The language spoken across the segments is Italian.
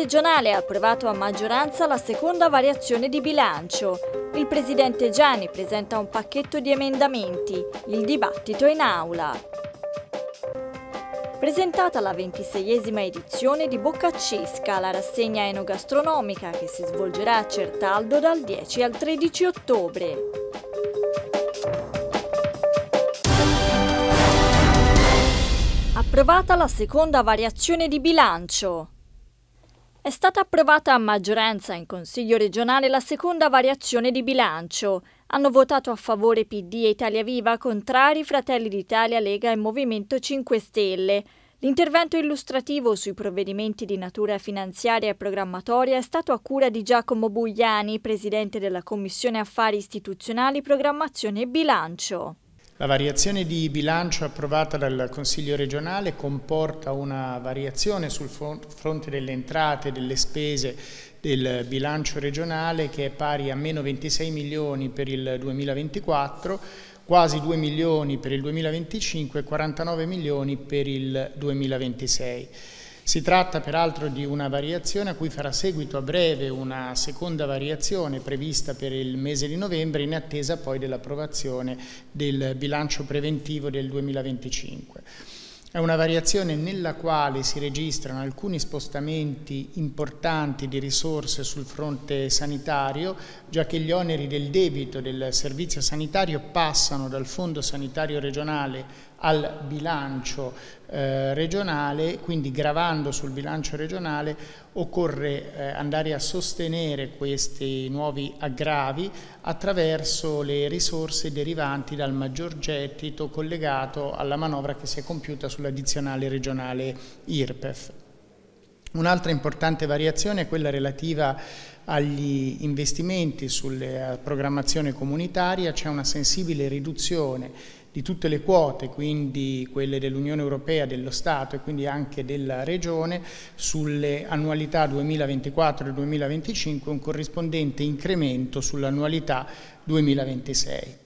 regionale ha approvato a maggioranza la seconda variazione di bilancio. Il presidente Gianni presenta un pacchetto di emendamenti. Il dibattito in aula. Presentata la ventiseiesima edizione di Boccaccesca, la rassegna enogastronomica che si svolgerà a Certaldo dal 10 al 13 ottobre. approvata la seconda variazione di bilancio. È stata approvata a maggioranza in Consiglio regionale la seconda variazione di bilancio. Hanno votato a favore PD e Italia Viva, contrari Fratelli d'Italia, Lega e Movimento 5 Stelle. L'intervento illustrativo sui provvedimenti di natura finanziaria e programmatoria è stato a cura di Giacomo Bugliani, presidente della Commissione Affari Istituzionali, Programmazione e Bilancio. La variazione di bilancio approvata dal Consiglio regionale comporta una variazione sul fronte delle entrate e delle spese del bilancio regionale che è pari a meno 26 milioni per il 2024, quasi 2 milioni per il 2025 e 49 milioni per il 2026. Si tratta peraltro di una variazione a cui farà seguito a breve una seconda variazione prevista per il mese di novembre in attesa poi dell'approvazione del bilancio preventivo del 2025. È una variazione nella quale si registrano alcuni spostamenti importanti di risorse sul fronte sanitario, già che gli oneri del debito del servizio sanitario passano dal Fondo Sanitario Regionale al bilancio eh, regionale, quindi gravando sul bilancio regionale occorre eh, andare a sostenere questi nuovi aggravi attraverso le risorse derivanti dal maggior gettito collegato alla manovra che si è compiuta sull'addizionale regionale IRPEF. Un'altra importante variazione è quella relativa agli investimenti sulla programmazione comunitaria, c'è una sensibile riduzione di tutte le quote, quindi quelle dell'Unione Europea, dello Stato e quindi anche della Regione, sulle annualità 2024 e 2025 un corrispondente incremento sull'annualità 2026.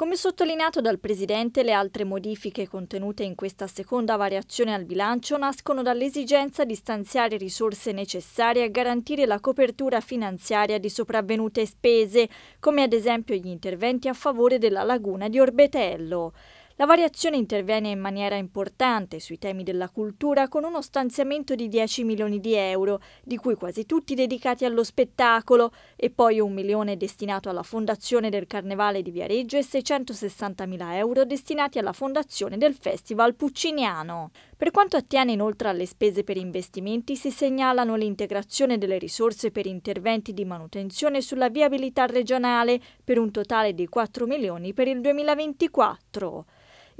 Come sottolineato dal Presidente, le altre modifiche contenute in questa seconda variazione al bilancio nascono dall'esigenza di stanziare risorse necessarie a garantire la copertura finanziaria di sopravvenute spese, come ad esempio gli interventi a favore della laguna di Orbetello. La variazione interviene in maniera importante sui temi della cultura con uno stanziamento di 10 milioni di euro, di cui quasi tutti dedicati allo spettacolo, e poi un milione destinato alla fondazione del Carnevale di Viareggio e 660 mila euro destinati alla fondazione del Festival Pucciniano. Per quanto attiene inoltre alle spese per investimenti, si segnalano l'integrazione delle risorse per interventi di manutenzione sulla viabilità regionale per un totale di 4 milioni per il 2024.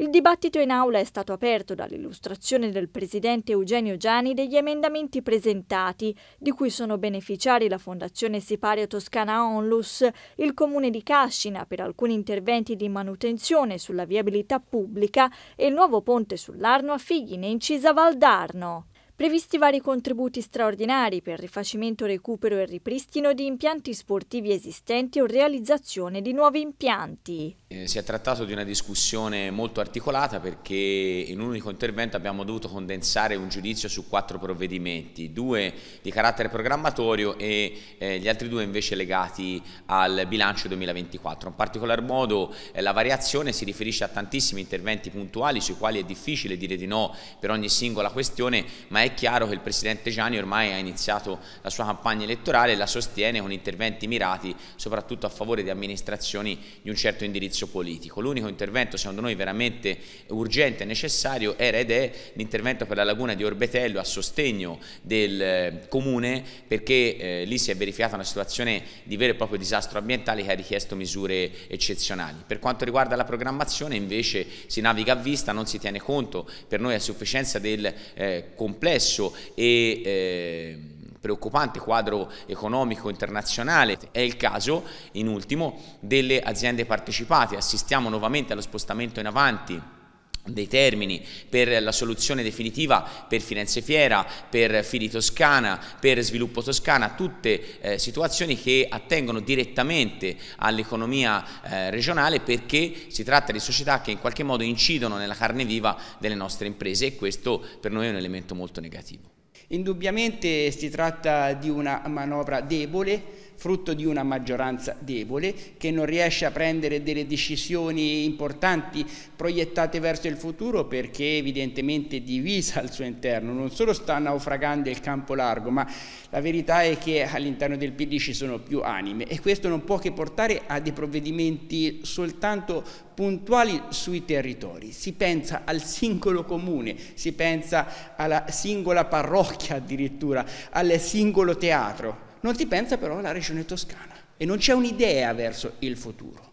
Il dibattito in aula è stato aperto dall'illustrazione del presidente Eugenio Giani degli emendamenti presentati, di cui sono beneficiari la Fondazione Siparia Toscana Onlus, il Comune di Cascina per alcuni interventi di manutenzione sulla viabilità pubblica e il nuovo ponte sull'Arno a Figline incisa Valdarno previsti vari contributi straordinari per rifacimento, recupero e ripristino di impianti sportivi esistenti o realizzazione di nuovi impianti. Eh, si è trattato di una discussione molto articolata perché in un unico intervento abbiamo dovuto condensare un giudizio su quattro provvedimenti, due di carattere programmatorio e eh, gli altri due invece legati al bilancio 2024. In particolar modo eh, la variazione si riferisce a tantissimi interventi puntuali sui quali è difficile dire di no per ogni singola questione, ma è chiaro che il Presidente Gianni ormai ha iniziato la sua campagna elettorale e la sostiene con interventi mirati soprattutto a favore di amministrazioni di un certo indirizzo indirizzo politico. L'unico intervento secondo noi veramente urgente e necessario era ed è l'intervento per la laguna di Orbetello a sostegno del eh, comune perché eh, lì si è verificata una situazione di vero e proprio disastro ambientale che ha richiesto misure eccezionali. Per quanto riguarda la programmazione invece si naviga a vista, non si tiene conto per noi a sufficienza del eh, complesso e eh, preoccupante quadro economico internazionale. È il caso, in ultimo, delle aziende partecipate. Assistiamo nuovamente allo spostamento in avanti dei termini per la soluzione definitiva per Firenze Fiera, per Fili Toscana, per Sviluppo Toscana, tutte eh, situazioni che attengono direttamente all'economia eh, regionale perché si tratta di società che in qualche modo incidono nella carne viva delle nostre imprese e questo per noi è un elemento molto negativo. Indubbiamente si tratta di una manovra debole, frutto di una maggioranza debole che non riesce a prendere delle decisioni importanti proiettate verso il futuro perché evidentemente è divisa al suo interno, non solo sta naufragando il campo largo, ma la verità è che all'interno del PD ci sono più anime e questo non può che portare a dei provvedimenti soltanto puntuali sui territori. Si pensa al singolo comune, si pensa alla singola parrocchia addirittura, al singolo teatro non si pensa però alla regione toscana e non c'è un'idea verso il futuro.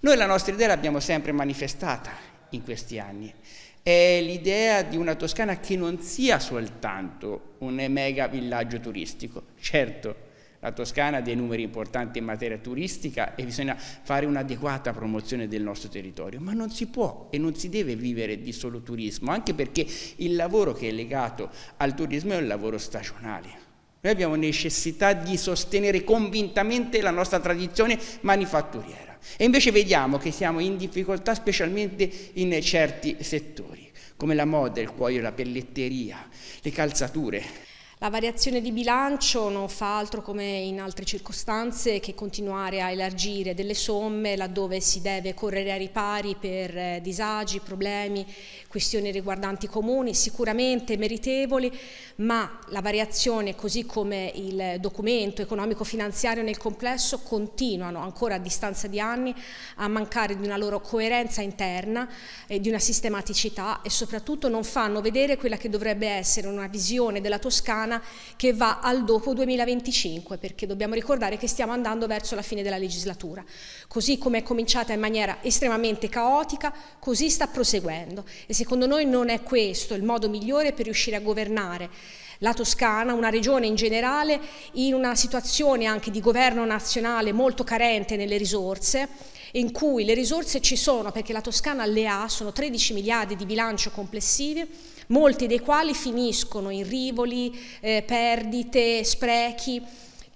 Noi la nostra idea l'abbiamo sempre manifestata in questi anni, è l'idea di una Toscana che non sia soltanto un mega villaggio turistico. Certo, la Toscana ha dei numeri importanti in materia turistica e bisogna fare un'adeguata promozione del nostro territorio, ma non si può e non si deve vivere di solo turismo, anche perché il lavoro che è legato al turismo è un lavoro stagionale noi abbiamo necessità di sostenere convintamente la nostra tradizione manifatturiera e invece vediamo che siamo in difficoltà specialmente in certi settori, come la moda, il cuoio, la pelletteria, le calzature. La variazione di bilancio non fa altro come in altre circostanze che continuare a elargire delle somme laddove si deve correre a ripari per eh, disagi, problemi, questioni riguardanti comuni, sicuramente meritevoli, ma la variazione così come il documento economico-finanziario nel complesso continuano ancora a distanza di anni a mancare di una loro coerenza interna e di una sistematicità e soprattutto non fanno vedere quella che dovrebbe essere una visione della Toscana italiana che va al dopo 2025, perché dobbiamo ricordare che stiamo andando verso la fine della legislatura. Così come è cominciata in maniera estremamente caotica, così sta proseguendo e secondo noi non è questo il modo migliore per riuscire a governare la Toscana, una regione in generale in una situazione anche di governo nazionale molto carente nelle risorse, in cui le risorse ci sono perché la Toscana le ha, sono 13 miliardi di bilancio complessivi, molti dei quali finiscono in rivoli, eh, perdite, sprechi,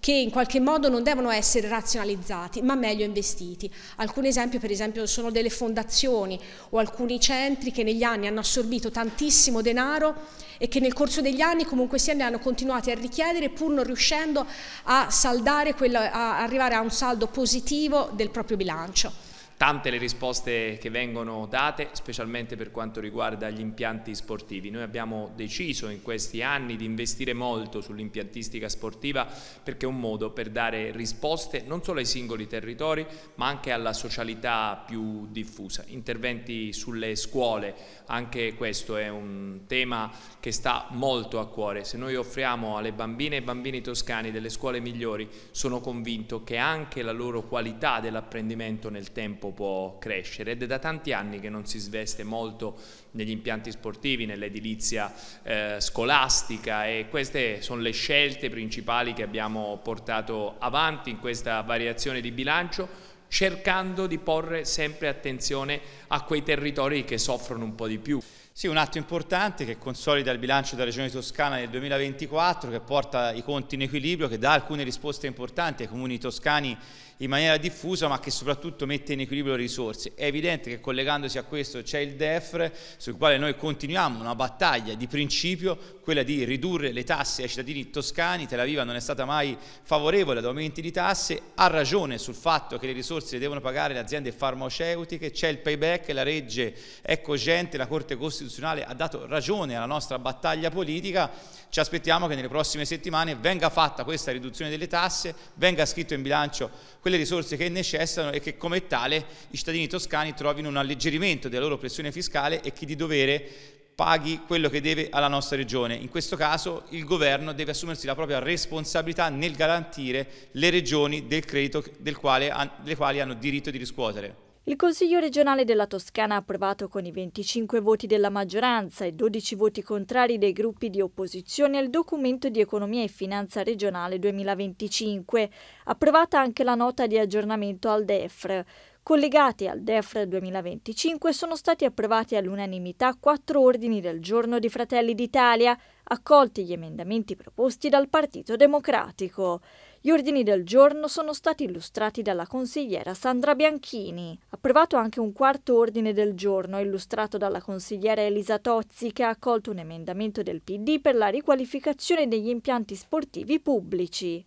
che in qualche modo non devono essere razionalizzati, ma meglio investiti. Alcuni esempi, per esempio, sono delle fondazioni o alcuni centri che negli anni hanno assorbito tantissimo denaro e che nel corso degli anni comunque sia ne hanno continuati a richiedere pur non riuscendo a saldare, quello, a arrivare a un saldo positivo del proprio bilancio tante le risposte che vengono date, specialmente per quanto riguarda gli impianti sportivi. Noi abbiamo deciso in questi anni di investire molto sull'impiantistica sportiva perché è un modo per dare risposte non solo ai singoli territori ma anche alla socialità più diffusa. Interventi sulle scuole, anche questo è un tema che sta molto a cuore. Se noi offriamo alle bambine e bambini toscani delle scuole migliori sono convinto che anche la loro qualità dell'apprendimento nel tempo può crescere ed è da tanti anni che non si sveste molto negli impianti sportivi, nell'edilizia eh, scolastica e queste sono le scelte principali che abbiamo portato avanti in questa variazione di bilancio cercando di porre sempre attenzione a quei territori che soffrono un po' di più. Sì, un atto importante che consolida il bilancio della Regione Toscana nel 2024, che porta i conti in equilibrio, che dà alcune risposte importanti ai comuni toscani in maniera diffusa, ma che soprattutto mette in equilibrio le risorse. È evidente che collegandosi a questo c'è il DEFRE, sul quale noi continuiamo una battaglia di principio, quella di ridurre le tasse ai cittadini toscani. Tel Aviv non è stata mai favorevole ad aumenti di tasse, ha ragione sul fatto che le risorse le devono pagare le aziende farmaceutiche, c'è il payback, la legge è cogente, la Corte Costituzionale Costituzionale ha dato ragione alla nostra battaglia politica, ci aspettiamo che nelle prossime settimane venga fatta questa riduzione delle tasse, venga scritto in bilancio quelle risorse che necessitano e che come tale i cittadini toscani trovino un alleggerimento della loro pressione fiscale e chi di dovere paghi quello che deve alla nostra regione. In questo caso il governo deve assumersi la propria responsabilità nel garantire le regioni del credito del quale, delle quali hanno diritto di riscuotere. Il Consiglio regionale della Toscana ha approvato con i 25 voti della maggioranza e 12 voti contrari dei gruppi di opposizione il documento di economia e finanza regionale 2025, approvata anche la nota di aggiornamento al DEFR. Collegati al DEFR 2025 sono stati approvati all'unanimità quattro ordini del giorno di Fratelli d'Italia, accolti gli emendamenti proposti dal Partito Democratico. Gli ordini del giorno sono stati illustrati dalla consigliera Sandra Bianchini. Approvato anche un quarto ordine del giorno illustrato dalla consigliera Elisa Tozzi che ha accolto un emendamento del PD per la riqualificazione degli impianti sportivi pubblici.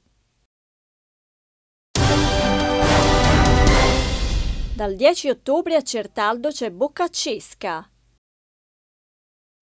Dal 10 ottobre a Certaldo c'è Boccaccesca.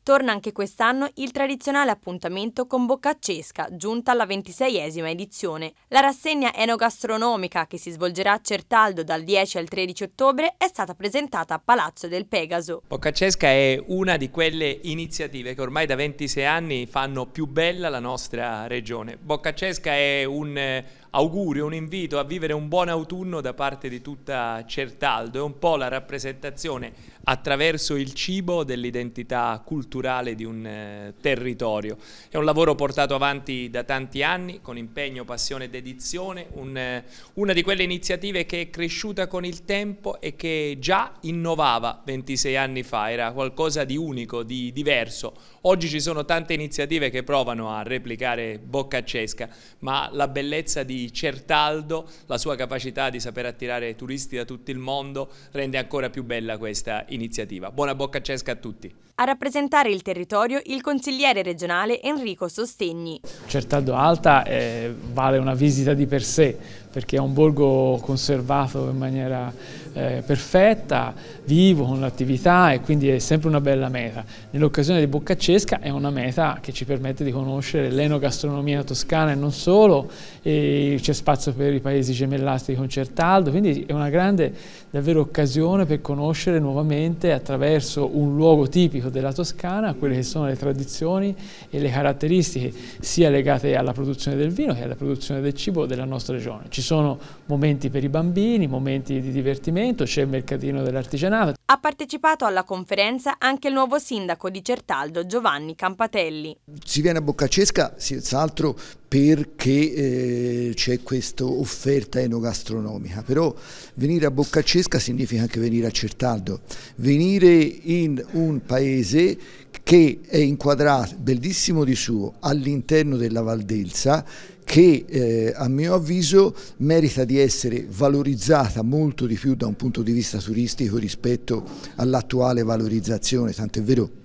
Torna anche quest'anno il tradizionale appuntamento con Boccaccesca, giunta alla ventiseiesima edizione. La rassegna enogastronomica, che si svolgerà a Certaldo dal 10 al 13 ottobre, è stata presentata a Palazzo del Pegaso. Boccaccesca è una di quelle iniziative che ormai da 26 anni fanno più bella la nostra regione. Boccaccesca è un eh, augurio, un invito a vivere un buon autunno da parte di tutta Certaldo, è un po' la rappresentazione attraverso il cibo dell'identità culturale di un eh, territorio. È un lavoro portato avanti da tanti anni con impegno, passione ed edizione, un, eh, una di quelle iniziative che è cresciuta con il tempo e che già innovava 26 anni fa, era qualcosa di unico, di diverso. Oggi ci sono tante iniziative che provano a replicare Boccaccesca, ma la bellezza di Certaldo, la sua capacità di saper attirare turisti da tutto il mondo rende ancora più bella questa iniziativa. Buona bocca a Cesca a tutti! A rappresentare il territorio il consigliere regionale Enrico Sostegni. Certaldo Alta eh, vale una visita di per sé perché è un borgo conservato in maniera eh, perfetta, vivo con l'attività e quindi è sempre una bella meta. Nell'occasione di Boccaccesca è una meta che ci permette di conoscere l'enogastronomia toscana e non solo, c'è spazio per i paesi gemellati di Concertaldo, quindi è una grande davvero occasione per conoscere nuovamente attraverso un luogo tipico ambito della Toscana quelle che sono le tradizioni e le caratteristiche sia legate alla produzione del vino che alla produzione del cibo della nostra regione. Ci sono momenti per i bambini, momenti di divertimento, c'è il mercatino dell'artigianato. Ha partecipato alla conferenza anche il nuovo sindaco di Certaldo Giovanni Campatelli. Si viene a Boccacesca senz'altro perché eh, c'è questa offerta enogastronomica, però venire a Boccaccesca significa anche venire a Certaldo, venire in un paese che è inquadrato bellissimo di suo all'interno della Valdelsa che eh, a mio avviso merita di essere valorizzata molto di più da un punto di vista turistico rispetto all'attuale valorizzazione, tant'è vero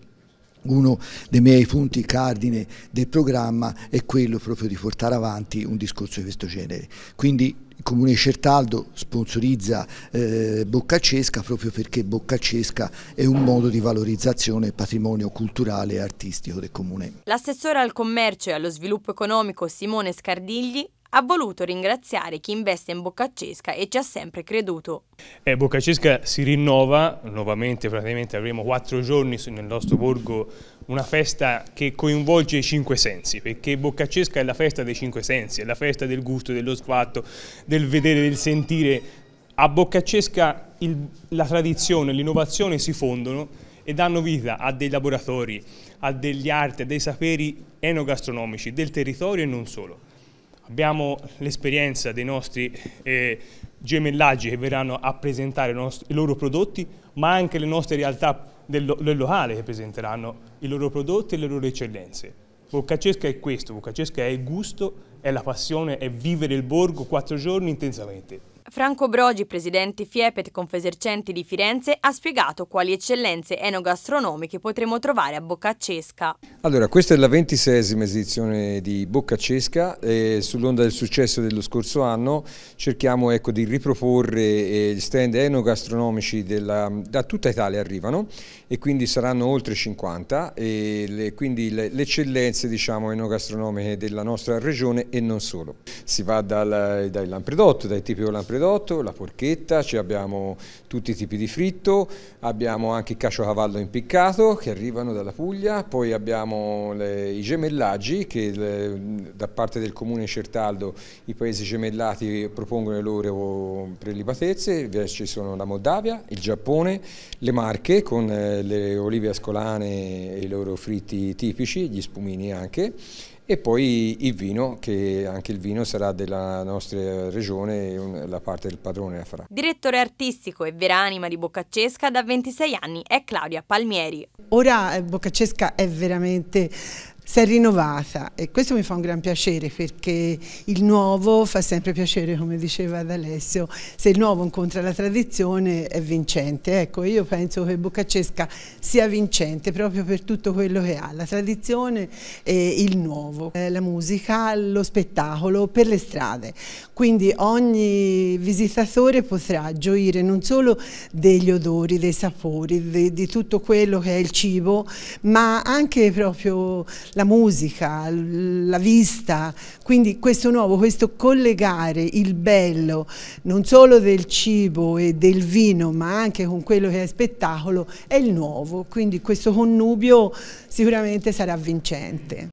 uno dei miei punti cardine del programma è quello proprio di portare avanti un discorso di questo genere. Quindi il Comune di Certaldo sponsorizza eh, Boccaccesca proprio perché Boccaccesca è un modo di valorizzazione patrimonio culturale e artistico del Comune. L'assessore al commercio e allo sviluppo economico Simone Scardigli ha voluto ringraziare chi investe in Boccaccesca e ci ha sempre creduto. Eh, Boccaccesca si rinnova, nuovamente praticamente avremo quattro giorni nel nostro borgo una festa che coinvolge i cinque sensi, perché Boccaccesca è la festa dei cinque sensi, è la festa del gusto, dello sguatto, del vedere, del sentire. A Boccaccesca il, la tradizione e l'innovazione si fondono e danno vita a dei laboratori, a degli arti, a dei saperi enogastronomici del territorio e non solo abbiamo l'esperienza dei nostri eh, gemellaggi che verranno a presentare i loro prodotti, ma anche le nostre realtà del, del locale che presenteranno i loro prodotti e le loro eccellenze. Boccacesca è questo, Boccacesca è il gusto, è la passione, è vivere il borgo quattro giorni intensamente. Franco Brogi, presidente Fiepet Confesercenti di Firenze, ha spiegato quali eccellenze enogastronomiche potremo trovare a Boccaccesca. Allora, questa è la ventisesima edizione di Boccaccesca sull'onda del successo dello scorso anno cerchiamo ecco, di riproporre eh, gli stand enogastronomici della, da tutta Italia arrivano e quindi saranno oltre 50 e le, quindi le, le eccellenze diciamo, enogastronomiche della nostra regione e non solo. Si va dal, dai lampredotto, dai tipi lampredotto gridotto, la porchetta, abbiamo tutti i tipi di fritto, abbiamo anche il caciocavallo impiccato che arrivano dalla Puglia, poi abbiamo le, i gemellaggi che le, da parte del comune Certaldo i paesi gemellati propongono le loro prelibatezze, ci sono la Moldavia, il Giappone, le Marche con eh, le olive ascolane e i loro fritti tipici, gli spumini anche e poi il vino, che anche il vino sarà della nostra regione, la parte del padrone la farà. Direttore artistico e vera anima di Boccaccesca da 26 anni è Claudia Palmieri. Ora eh, Boccaccesca è veramente si è rinnovata e questo mi fa un gran piacere perché il nuovo fa sempre piacere, come diceva ad se il nuovo incontra la tradizione è vincente. Ecco, io penso che Boccaccesca sia vincente proprio per tutto quello che ha, la tradizione e il nuovo, eh, la musica, lo spettacolo per le strade. Quindi ogni visitatore potrà gioire non solo degli odori, dei sapori, di, di tutto quello che è il cibo, ma anche proprio la musica, la vista, quindi questo nuovo, questo collegare il bello non solo del cibo e del vino ma anche con quello che è spettacolo è il nuovo, quindi questo connubio sicuramente sarà vincente.